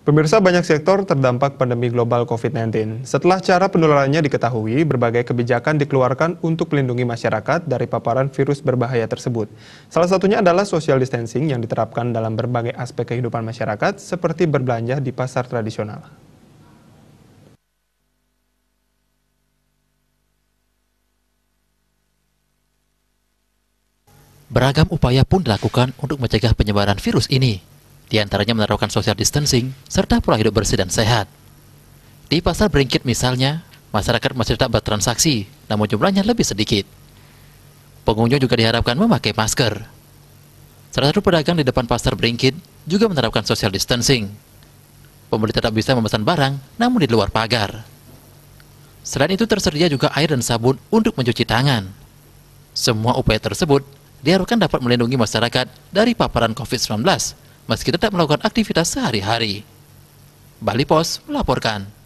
Pemirsa banyak sektor terdampak pandemi global COVID-19. Setelah cara penularannya diketahui, berbagai kebijakan dikeluarkan untuk melindungi masyarakat dari paparan virus berbahaya tersebut. Salah satunya adalah social distancing yang diterapkan dalam berbagai aspek kehidupan masyarakat seperti berbelanja di pasar tradisional. Beragam upaya pun dilakukan untuk mencegah penyebaran virus ini di antaranya menerapkan social distancing, serta pola hidup bersih dan sehat. Di pasar beringkit misalnya, masyarakat masih tetap bertransaksi, namun jumlahnya lebih sedikit. Pengunjung juga diharapkan memakai masker. Salah satu pedagang di depan pasar beringkit juga menerapkan social distancing. Pembeli tetap bisa memesan barang, namun di luar pagar. Selain itu tersedia juga air dan sabun untuk mencuci tangan. Semua upaya tersebut diharapkan dapat melindungi masyarakat dari paparan COVID-19 meski tetap melakukan aktivitas sehari-hari. Bali Pos melaporkan.